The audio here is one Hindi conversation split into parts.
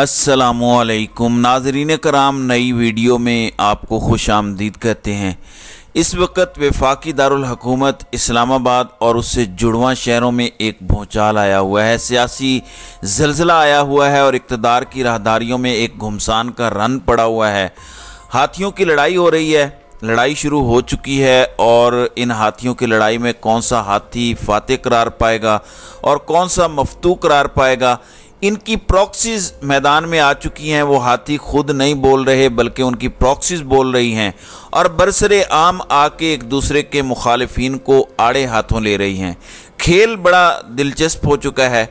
असलकुम नाजरीन कराम नई वीडियो में आपको खुश आमदीद कहते हैं इस वक्त वफाकी दारकूमत इस्लामाबाद और उससे जुड़वा शहरों में एक भूचाल आया हुआ है सियासी जलजिला आया हुआ है और इकतदार की राहदारियों में एक घुमसान का रन पड़ा हुआ है हाथियों की लड़ाई हो रही है लड़ाई शुरू हो चुकी है और इन हाथियों की लड़ाई में कौन सा हाथी फातह करार पाएगा और कौन सा मफतू करार पाएगा इनकी प्रॉक्सीज मैदान में आ चुकी हैं वो हाथी खुद नहीं बोल रहे बल्कि उनकी प्रॉक्सीज बोल रही हैं और बरसरे आम आके एक दूसरे के मुखालफन को आड़े हाथों ले रही हैं खेल बड़ा दिलचस्प हो चुका है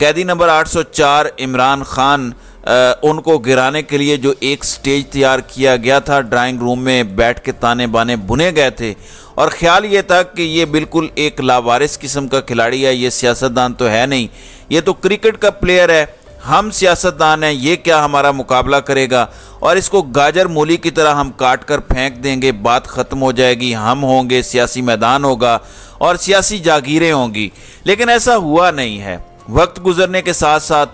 कैदी नंबर 804 इमरान खान आ, उनको गिराने के लिए जो एक स्टेज तैयार किया गया था ड्राइंग रूम में बैठ के ताने बाने बुने गए थे और ख्याल ये था कि ये बिल्कुल एक लावारिस किस्म का खिलाड़ी है ये सियासतदान तो है नहीं ये तो क्रिकेट का प्लेयर है हम सियासतदान हैं ये क्या हमारा मुकाबला करेगा और इसको गाजर मूली की तरह हम काट कर फेंक देंगे बात ख़त्म हो जाएगी हम होंगे सियासी मैदान होगा और सियासी जागीरें होंगी लेकिन ऐसा हुआ नहीं है वक्त गुजरने के साथ साथ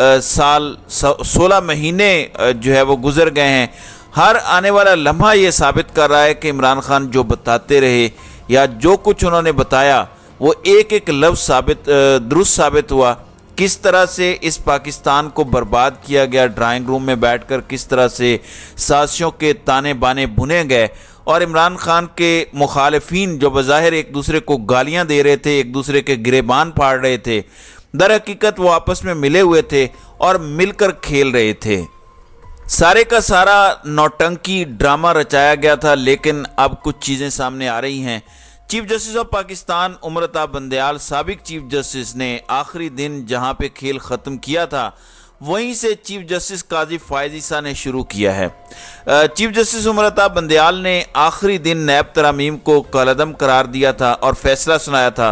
आ, साल सोलह महीने जो है वो गुजर गए हैं हर आने वाला लम्हा ये साबित कर रहा है कि इमरान खान जो बताते रहे या जो कुछ उन्होंने बताया वो एक एक लफ्ज़ साबित दुरुस्त साबित हुआ किस तरह से इस पाकिस्तान को बर्बाद किया गया ड्राइंग रूम में बैठकर किस तरह से सासियों के ताने बाने बुने गए और इमरान खान के मुखालफी जो बज़ाहिर एक दूसरे को गालियां दे रहे थे एक दूसरे के गिरेबान फाड़ रहे थे दर हकीकत वो आपस में मिले हुए थे और मिलकर खेल रहे थे सारे का सारा नौटंकी ड्रामा रचाया गया था लेकिन अब कुछ चीज़ें सामने आ रही हैं chief justice of Pakistan Umar Ata Bandial सबक चीफ जस्टिस ने आखिरी दिन जहां पे खेल ख़त्म किया था वहीं से चीफ जस्टिस काजी फायज ने शुरू किया है चीफ जस्टिस उम्रता बंदयाल ने आखिरी दिन नैब तरामीम को कलदम करार दिया था और फैसला सुनाया था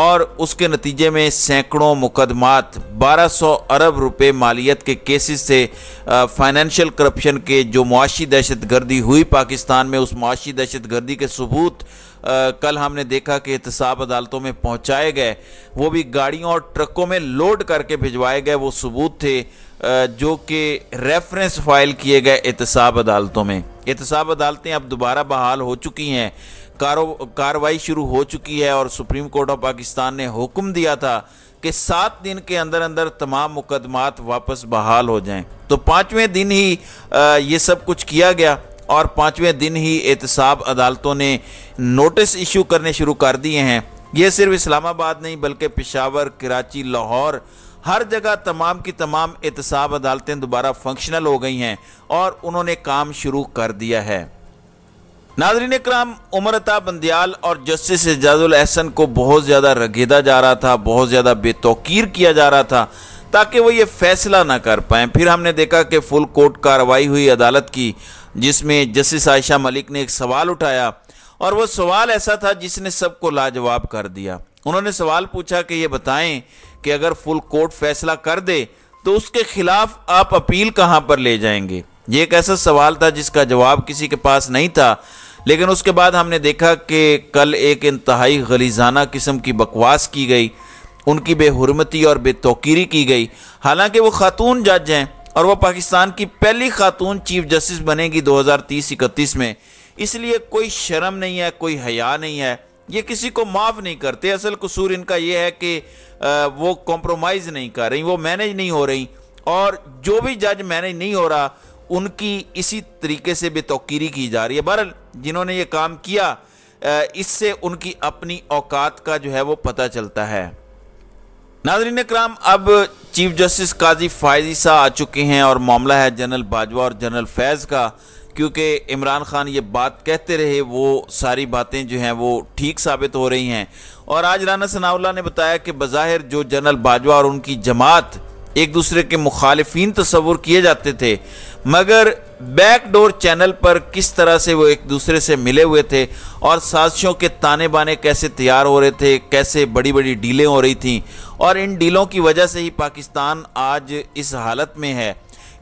और उसके नतीजे में सैकड़ों मुकदमात 1200 अरब रुपए मालियत के केसेस से फाइनेंशियल करप्शन के जो मुआशी दहशत गर्दी हुई पाकिस्तान में उस मुआशी दहशत गर्दी के सबूत कल हमने देखा कि एहतसाब अदालतों में पहुंचाए गए वो भी गाड़ियों और ट्रकों में लोड करके भिजवाए गए वो सबूत थे जो कि रेफरेंस फाइल किए गए एहतसाब अदालतों में एहतसाब अदालतें अब दोबारा बहाल हो चुकी हैं कारो कार्रवाई शुरू हो चुकी है और सुप्रीम कोर्ट ऑफ पाकिस्तान ने हुक्म दिया था कि सात दिन के अंदर अंदर तमाम मुकदमात वापस बहाल हो जाएं तो पाँचवें दिन ही ये सब कुछ किया गया और पाँचवें दिन ही एहतसाब अदालतों ने नोटिस इशू करने शुरू कर दिए हैं ये सिर्फ इस्लामाबाद नहीं बल्कि पिशावर कराची लाहौर हर जगह तमाम की तमाम एहतसाब अदालतें दोबारा फंक्शनल हो गई हैं और उन्होंने काम शुरू कर दिया है नाजरीन कराम उमरता बंदियाल और जस्टिस एजाजुल एहसन को बहुत ज़्यादा रगेदा जा रहा था बहुत ज़्यादा बेतौकीर किया जा रहा था ताकि वो ये फैसला ना कर पाए फिर हमने देखा कि फुल कोर्ट कार्रवाई हुई अदालत की जिसमें जस्टिस आयशा मलिक ने एक सवाल उठाया और वो सवाल ऐसा था जिसने सबको लाजवाब कर दिया उन्होंने सवाल पूछा कि ये बताएं कि अगर फुल कोर्ट फैसला कर दे तो उसके खिलाफ आप अपील कहाँ पर ले जाएंगे ये एक ऐसा सवाल था जिसका जवाब किसी के पास नहीं था लेकिन उसके बाद हमने देखा कि कल एक इंतहाई गलीजाना किस्म की बकवास की गई उनकी बेहरमती और बेतौकीरी की गई हालांकि वो खातून जज हैं और वह पाकिस्तान की पहली खातून चीफ जस्टिस बनेगी 2030-31 में इसलिए कोई शर्म नहीं है कोई हया नहीं है ये किसी को माफ़ नहीं करते असल कसूर इनका ये है कि वो कॉम्प्रोमाइज़ नहीं कर रही वो मैनेज नहीं हो रही और जो भी जज मैनेज नहीं हो रहा उनकी इसी तरीके से बेतौकीरी की जा रही है बहर जिन्होंने ये काम किया इससे उनकी अपनी औकात का जो है वो पता चलता है नाजरीन कराम अब चीफ जस्टिस काजी फायजी साह आ चुके हैं और मामला है जनरल बाजवा और जनरल फैज़ का क्योंकि इमरान खान ये बात कहते रहे वो सारी बातें जो हैं वो ठीक साबित हो रही हैं और आज राना सनाउल्ला ने बताया कि बज़ाहिर जो जनरल बाजवा और उनकी जमात एक दूसरे के मुखालफी तस्वुर किए जाते थे मगर बैकडोर चैनल पर किस तरह से वो एक दूसरे से मिले हुए थे और साजिशों के ताने बाने कैसे तैयार हो रहे थे कैसे बड़ी बड़ी डीलें हो रही थीं और इन डीलों की वजह से ही पाकिस्तान आज इस हालत में है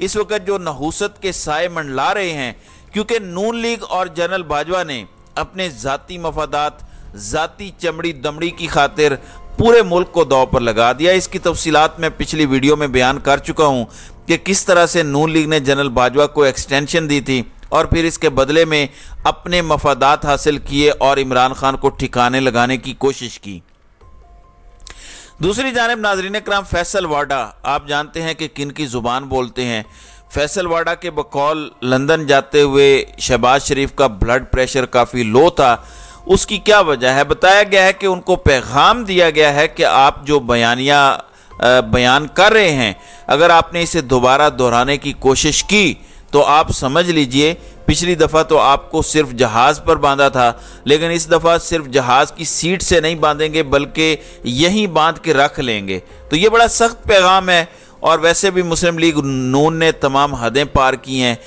इस वक्त जो नहूसत के साय मंडला रहे हैं क्योंकि नून लीग और जनरल बाजवा ने अपने ज़ाती मफादात ज़ाती चमड़ी दमड़ी की खातिर पूरे मुल्क को दौ पर लगा दिया इसकी तफसीत मैं पिछली वीडियो में बयान कर चुका हूँ कि किस तरह से नून लीग ने जनरल बाजवा को एक्सटेंशन दी थी और फिर इसके बदले में अपने मफादात हासिल किए और इमरान खान को ठिकाने लगाने की कोशिश की दूसरी जानब नाजरीन कराम फैसल वाडा आप जानते हैं कि किन की ज़ुबान बोलते हैं फैसल वाडा के बकौल लंदन जाते हुए शहबाज शरीफ का ब्लड प्रेशर काफ़ी लो था उसकी क्या वजह है बताया गया है कि उनको पैगाम दिया गया है कि आप जो बयानिया बयान कर रहे हैं अगर आपने इसे दोबारा दोहराने की कोशिश की तो आप समझ लीजिए पिछली दफ़ा तो आपको सिर्फ जहाज़ पर बांधा था लेकिन इस दफ़ा सिर्फ जहाज़ की सीट से नहीं बांधेंगे बल्कि यहीं बांध के रख लेंगे तो ये बड़ा सख्त पैगाम है और वैसे भी मुस्लिम लीग नून ने तमाम हदें पार की हैं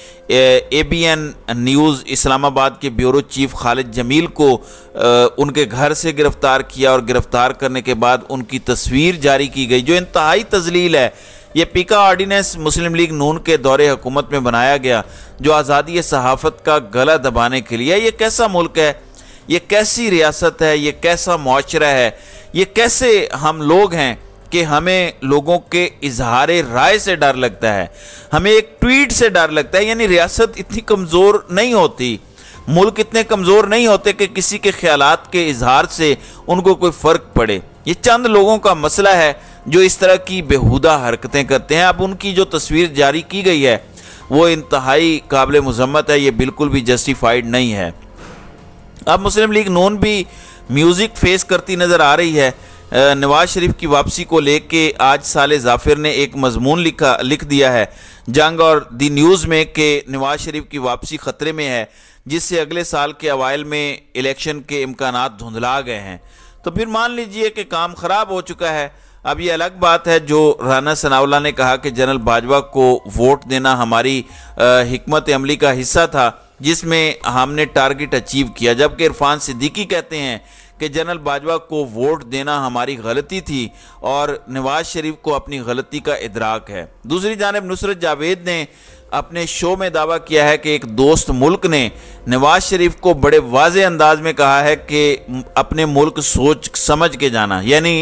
A B N news Islamabad के ब्यूरो चीफ खालिद जमील को आ, उनके घर से गिरफ़्तार किया और गिरफ़्तार करने के बाद उनकी तस्वीर जारी की गई जो इंतहाई तजलील है ये पीका ऑर्डीनेंस मुस्लिम लीग नून के दौरे हुकूमत में बनाया गया जो आज़ादी सहाफ़त का गला दबाने के लिए ये कैसा मुल्क है ये कैसी रियासत है ये कैसा माशरा है ये कैसे हम लोग हैं कि हमें लोगों के इजहार राय से डर लगता है हमें एक ट्वीट से डर लगता है यानी रियासत इतनी कमज़ोर नहीं होती मुल्क इतने कमज़ोर नहीं होते कि किसी के ख्याल के इजहार से उनको कोई फ़र्क पड़े ये चंद लोगों का मसला है जो इस तरह की बेहुदा हरकतें करते हैं अब उनकी जो तस्वीर जारी की गई है वो इंतहाई काबिल मजम्मत है ये बिल्कुल भी जस्टिफाइड नहीं है अब मुस्लिम लीग नून भी म्यूज़िक फेस करती नज़र आ रही है नवाज शरीफ की वापसी को लेके आज साल जाफिर ने एक मजमून लिखा लिख दिया है जंग और दी न्यूज़ में कि नवाज शरीफ की वापसी ख़तरे में है जिससे अगले साल के अवाइल में इलेक्शन के इम्कान धुंधला गए हैं तो फिर मान लीजिए कि काम ख़राब हो चुका है अब ये अलग बात है जो राना सनावला ने कहा कि जनरल बाजवा को वोट देना हमारी हमत अमली का हिस्सा था जिसमें हमने टारगेट अचीव किया जबकि इरफान सिद्दीकी कहते हैं कि जनरल बाजवा को वोट देना हमारी गलती थी और नवाज शरीफ को अपनी गलती का इदराक है दूसरी जानब नुसरत जावेद ने अपने शो में दावा किया है कि एक दोस्त मुल्क ने नवाज शरीफ को बड़े वाज अंदाज में कहा है कि अपने मुल्क सोच समझ के जाना यानी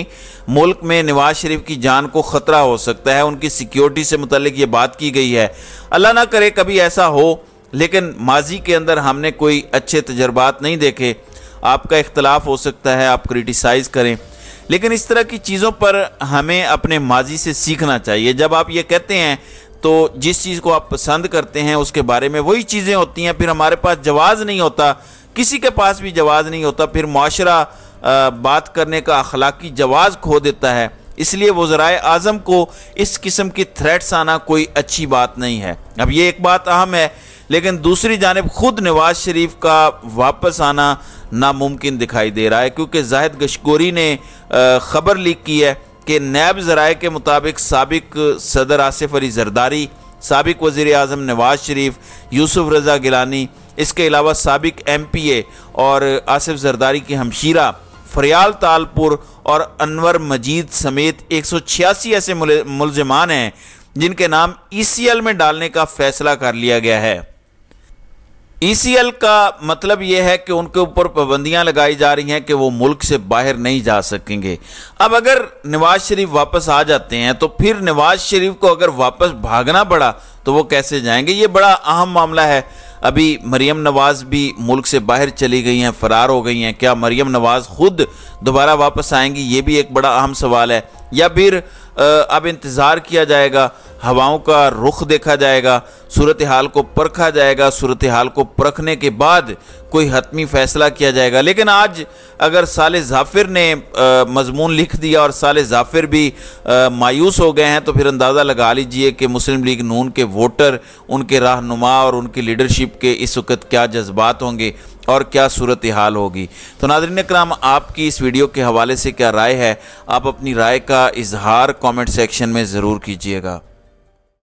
मुल्क में नवाज शरीफ की जान को ख़तरा हो सकता है उनकी सिक्योरिटी से मुतलिक ये बात की गई है अल्लाह ना करे कभी ऐसा हो लेकिन माजी के अंदर हमने कोई अच्छे तजर्बात नहीं देखे आपका इख्तलाफ हो सकता है आप क्रिटिसाइज़ करें लेकिन इस तरह की चीज़ों पर हमें अपने माजी से सीखना चाहिए जब आप ये कहते हैं तो जिस चीज़ को आप पसंद करते हैं उसके बारे में वही चीज़ें होती हैं फिर हमारे पास जवाज़ नहीं होता किसी के पास भी जवाज़ नहीं होता फिर माशरा बात करने का अखलाकी जवाज़ खो देता है इसलिए वज़राए आज़म को इस किस्म की थ्रेट्स आना कोई अच्छी बात नहीं है अब ये एक बात अहम है लेकिन दूसरी जानब खुद नवाज शरीफ का वापस आना नामुमकिन दिखाई दे रहा है क्योंकि जाहिद गशकोरी ने ख़बर लीक की है कि नैब जराए के मुताबिक सबक सदर आसिफ अली जरदारी सबक वज़ी अजम नवाज शरीफ यूसुफ रज़ा गिलानी इसके अलावा सबक एम पी ए और आसिफ जरदारी की हमशीरा फरियाल तालपुर और अनवर मजीद समेत एक सौ छियासी ऐसे मुलजमान हैं जिनके नाम ई सी एल में डालने का फैसला कर लिया गया है ईसीएल का मतलब यह है कि उनके ऊपर पाबंदियां लगाई जा रही हैं कि वो मुल्क से बाहर नहीं जा सकेंगे अब अगर नवाज शरीफ वापस आ जाते हैं तो फिर नवाज शरीफ को अगर वापस भागना पड़ा तो वो कैसे जाएंगे ये बड़ा अहम मामला है अभी मरियम नवाज़ भी मुल्क से बाहर चली गई हैं फ़रार हो गई हैं क्या मरियम नवाज़ खुद दोबारा वापस आएंगी ये भी एक बड़ा अहम सवाल है या फिर अब इंतज़ार किया जाएगा हवाओं का रुख देखा जाएगा सूरत हाल को परखा जाएगा सूरत हाल को परखने के बाद कोई हतमी फ़ैसला किया जाएगा लेकिन आज अगर साल जाफिर ने मजमून लिख दिया और साल जाफिर भी आ, मायूस हो गए हैं तो फिर अंदाज़ा लगा लीजिए कि मुस्लिम लीग नून के वोटर उनके रहनुमा और उनकी लीडरशिप के इस वक्त क्या जज्बात होंगे और क्या सूरत हाल होगी तो नादरीन कराम आपकी इस वीडियो के हवाले से क्या राय है आप अपनी राय का इजहार कमेंट सेक्शन में ज़रूर कीजिएगा